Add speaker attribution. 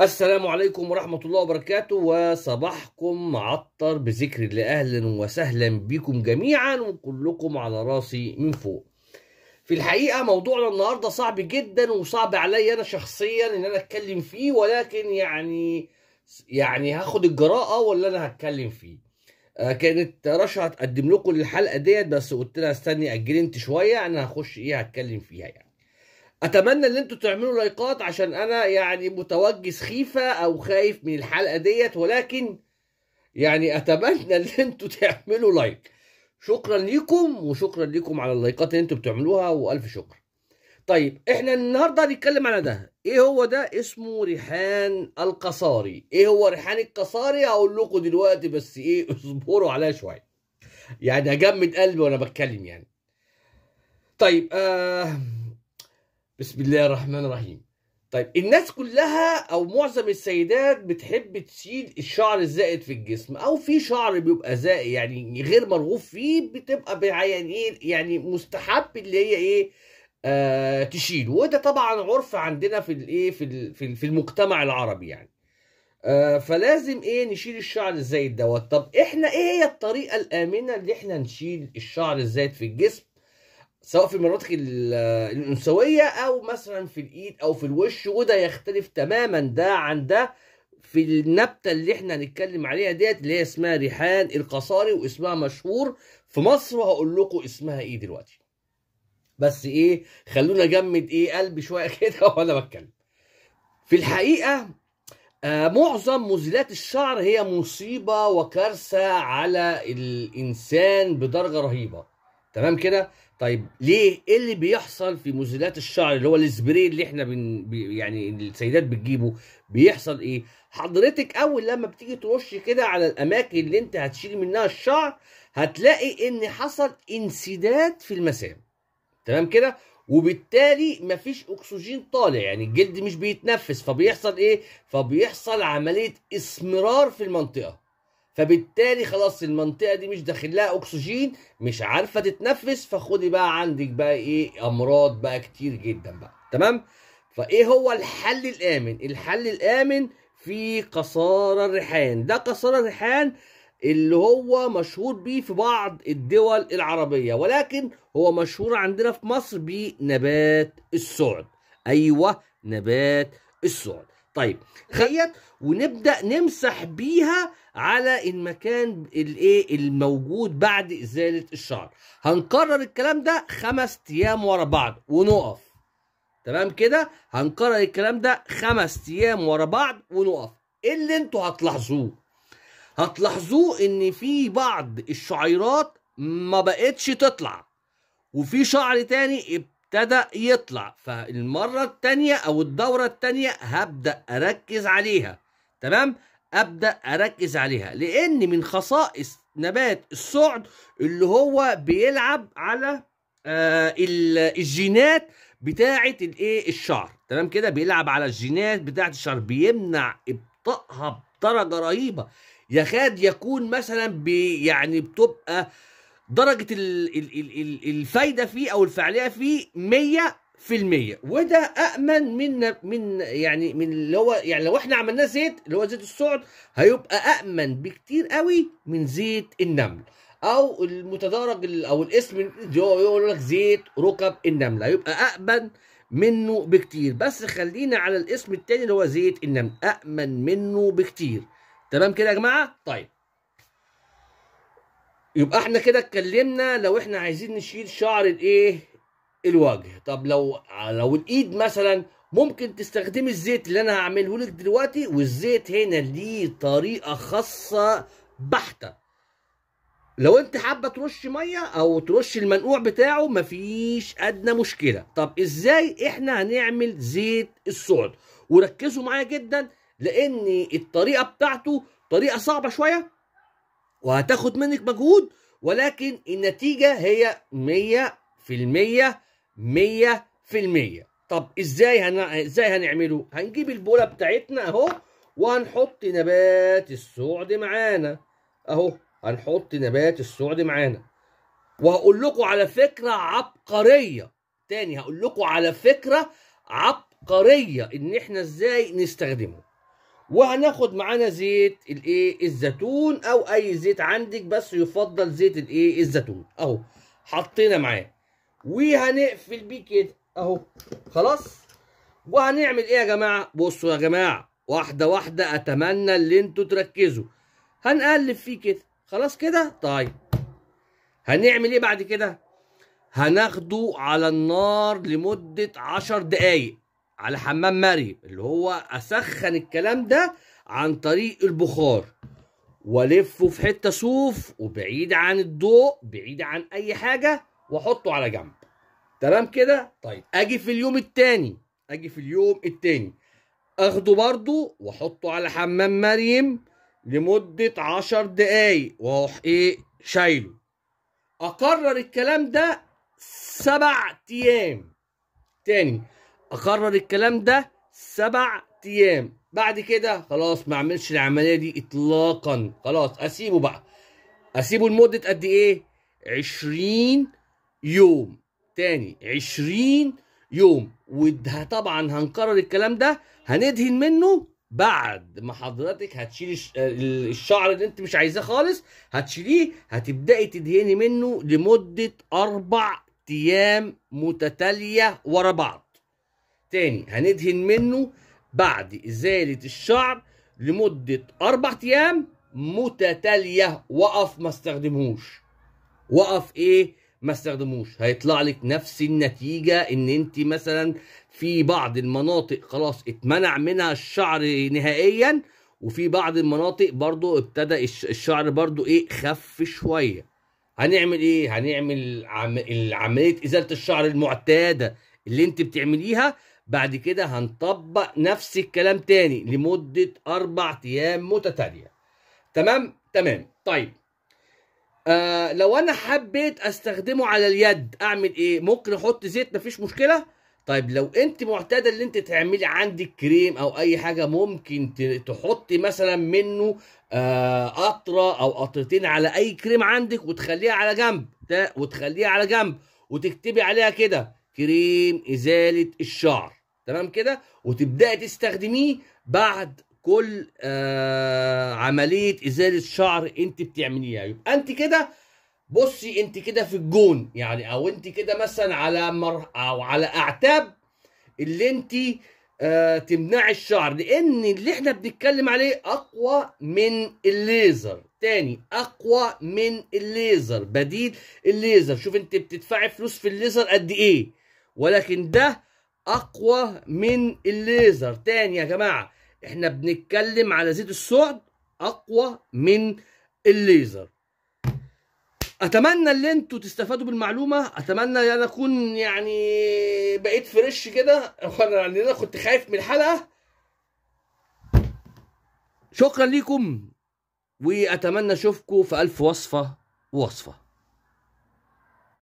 Speaker 1: السلام عليكم ورحمة الله وبركاته وصباحكم معطر بذكر الله أهلا وسهلا بكم جميعا وكلكم على راسي من فوق في الحقيقة موضوعنا النهاردة صعب جدا وصعب عليا أنا شخصيا إن أنا أتكلم فيه ولكن يعني يعني هاخد الجراءة ولا أنا هتكلم فيه آه، كانت رشا هتقدم لكم الحلقة ديت بس قلت لها استني أجل انت شوية أنا هخش إيه هتكلم فيها يعني اتمنى ان انتوا تعملوا لايكات عشان انا يعني متوجس خيفة او خايف من الحلقه ديت ولكن يعني اتمنى ان انتوا تعملوا لايك شكرا ليكم وشكرا ليكم على اللايكات اللي انتوا بتعملوها والف شكر طيب احنا النهارده هنتكلم على ده ايه هو ده اسمه ريحان القصاري ايه هو ريحان القصاري هقول لكم دلوقتي بس ايه اصبروا عليا شويه يعني اجمد قلبي وانا بتكلم يعني طيب آه بسم الله الرحمن الرحيم طيب الناس كلها او معظم السيدات بتحب تشيل الشعر الزائد في الجسم او في شعر بيبقى زائد يعني غير مرغوب فيه بتبقى يعني ايه يعني مستحب اللي هي ايه آه تشيله وده طبعا عرف عندنا في الايه في في المجتمع العربي يعني آه فلازم ايه نشيل الشعر الزايد دوت طب احنا ايه هي الطريقه الامنه اللي احنا نشيل الشعر الزايد في الجسم سواء في المناطق الانثويه او مثلا في الايد او في الوش وده يختلف تماما ده عن ده في النبتة اللي احنا هنتكلم عليها ديت اللي هي اسمها ريحان القصاري واسمها مشهور في مصر وهقول لكم اسمها ايه دلوقتي بس ايه خلونا اجمد ايه قلبي شويه كده وانا بتكلم في الحقيقه آه معظم مزيلات الشعر هي مصيبه وكارثه على الانسان بدرجه رهيبه تمام كده طيب ليه ايه اللي بيحصل في مزيلات الشعر اللي هو السبراي اللي احنا بن... يعني السيدات بتجيبه بيحصل ايه حضرتك اول لما بتيجي ترش كده على الاماكن اللي انت هتشيل منها الشعر هتلاقي ان حصل انسداد في المسام تمام كده وبالتالي مفيش اكسجين طالع يعني الجلد مش بيتنفس فبيحصل ايه فبيحصل عمليه اسمرار في المنطقه فبالتالي خلاص المنطقه دي مش داخل لها اكسجين مش عارفه تتنفس فخدي بقى عندك بقى ايه امراض بقى كتير جدا بقى تمام فايه هو الحل الامن الحل الامن في قصارى الريحان ده قصارى الريحان اللي هو مشهور بيه في بعض الدول العربية ولكن هو مشهور عندنا في مصر بنبات السعد أيوة نبات السعد طيب خيط ونبدا نمسح بيها على المكان الايه الموجود بعد ازاله الشعر هنكرر الكلام ده خمس ايام ورا بعض ونقف تمام كده هنكرر الكلام ده خمس ايام ورا بعض ونقف ايه اللي انتوا هتلاحظوه هتلاحظوه ان في بعض الشعيرات ما بقتش تطلع وفي شعر تاني ابتدى يطلع فالمرة التانية أو الدورة التانية هبدأ أركز عليها تمام أبدأ أركز عليها لأن من خصائص نبات السعد اللي هو بيلعب على آه، الجينات بتاعة الايه الشعر تمام كده بيلعب على الجينات بتاعة الشعر بيمنع ابطائها بدرجة رهيبة يكاد يكون مثلا بي يعني بتبقى درجه الفايده فيه او الفعاليه فيه 100% وده أأمن من من يعني من اللي هو يعني لو احنا عملناه زيت اللي هو زيت السعد هيبقى أأمن بكتير قوي من زيت النمل او المتدرج او الاسم يقول لك زيت ركب النمله هيبقى أأمن منه بكتير بس خلينا على الاسم التاني اللي هو زيت النمل أأمن منه بكتير تمام كده يا جماعه طيب يبقى احنا كده اتكلمنا لو احنا عايزين نشيل شعر الايه الوجه طب لو لو الايد مثلا ممكن تستخدم الزيت اللي انا هعمله لك دلوقتي والزيت هنا ليه طريقه خاصه بحته لو انت حابه ترش ميه او ترش المنقوع بتاعه مفيش ادنى مشكله طب ازاي احنا هنعمل زيت الصعد وركزوا معايا جدا لان الطريقه بتاعته طريقه صعبه شويه وهتاخد منك مجهود ولكن النتيجة هي 100% 100% طب ازاي هن... ازاي هنعمله؟ هنجيب البولة بتاعتنا اهو وهنحط نبات السعد معانا اهو هنحط نبات السعد معانا وهقول لكم على فكرة عبقرية تاني هقول لكم على فكرة عبقرية ان احنا ازاي نستخدمه وهناخد معانا زيت الايه الزيتون او اي زيت عندك بس يفضل زيت الايه الزيتون اهو حطينا معاه وهنقفل بيه كده اهو خلاص وهنعمل ايه يا جماعه بصوا يا جماعه واحده واحده اتمنى ان انتوا تركزوا هنقلب فيه كده خلاص كده طيب هنعمل ايه بعد كده هناخده على النار لمده 10 دقايق على حمام مريم اللي هو اسخن الكلام ده عن طريق البخار والفه في حته صوف وبعيد عن الضوء بعيد عن اي حاجه واحطه على جنب تمام كده طيب اجي في اليوم الثاني اجي في اليوم الثاني اخده برضو واحطه على حمام مريم لمده عشر دقايق واروح ايه شايله اكرر الكلام ده سبع ايام تاني اقرر الكلام ده سبع ايام بعد كده خلاص ما اعملش العمليه دي اطلاقا خلاص اسيبه بقى اسيبه لمده قد ايه 20 يوم تاني 20 يوم وده طبعا هنكرر الكلام ده هندهن منه بعد ما حضرتك هتشيل الشعر اللي انت مش عايزاه خالص هتشيليه هتبداي تدهني منه لمده اربع ايام متتاليه ورا بعض تاني هندهن منه بعد إزالة الشعر لمدة أربع أيام متتالية وقف ما استخدمهوش وقف إيه ما استخدموش هيطلع لك نفس النتيجة ان انت مثلا في بعض المناطق خلاص اتمنع منها الشعر نهائيا وفي بعض المناطق برضو ابتدى الشعر برضو ايه خف شوية هنعمل ايه هنعمل عم... عملية ازالة الشعر المعتادة اللي انت بتعمليها بعد كده هنطبق نفس الكلام تاني لمدة أربع أيام متتالية تمام تمام طيب آه لو أنا حبيت أستخدمه على اليد أعمل إيه ممكن أحط زيت مفيش مشكلة طيب لو أنت معتادة اللي أنت تعملي عندك كريم أو أي حاجة ممكن تحطي مثلا منه آه قطرة أو قطرتين على أي كريم عندك وتخليها على جنب وتخليها على جنب وتكتبي عليها كده كريم إزالة الشعر تمام كده وتبداي تستخدميه بعد كل آه عمليه ازاله شعر انت بتعمليها يبقى انت كده بصي انت كده في الجون يعني او انت كده مثلا على مر او على اعتاب اللي انت آه تمنعي الشعر لان اللي احنا بنتكلم عليه اقوى من الليزر تاني اقوى من الليزر بديل الليزر شوف انت بتدفعي فلوس في الليزر قد ايه ولكن ده اقوى من الليزر تاني يا جماعه احنا بنتكلم على زيت السعد اقوى من الليزر اتمنى ان انتوا تستفادوا بالمعلومه اتمنى ان انا اكون يعني بقيت فريش كده انا انا كنت خايف من الحلقه شكرا ليكم واتمنى اشوفكم في الف وصفه وصفه